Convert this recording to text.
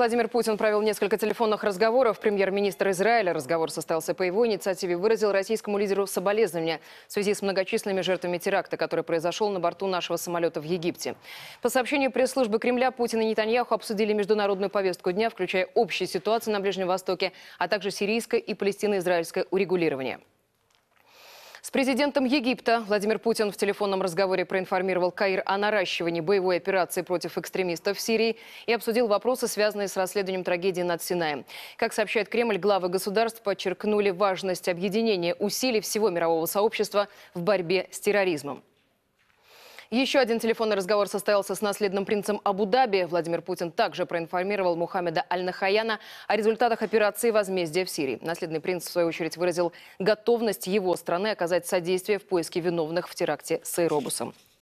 Владимир Путин провел несколько телефонных разговоров. Премьер-министр Израиля разговор состоялся по его инициативе, выразил российскому лидеру соболезнования в связи с многочисленными жертвами теракта, который произошел на борту нашего самолета в Египте. По сообщению пресс-службы Кремля, Путин и Нетаньяху обсудили международную повестку дня, включая общие ситуации на Ближнем Востоке, а также сирийское и палестино-израильское урегулирование. С президентом Египта Владимир Путин в телефонном разговоре проинформировал Каир о наращивании боевой операции против экстремистов в Сирии и обсудил вопросы, связанные с расследованием трагедии над Синаем. Как сообщает Кремль, главы государств подчеркнули важность объединения усилий всего мирового сообщества в борьбе с терроризмом. Еще один телефонный разговор состоялся с наследным принцем Абу-Даби. Владимир Путин также проинформировал Мухаммеда Аль-Нахаяна о результатах операции возмездия в Сирии. Наследный принц, в свою очередь, выразил готовность его страны оказать содействие в поиске виновных в теракте с Эйробусом.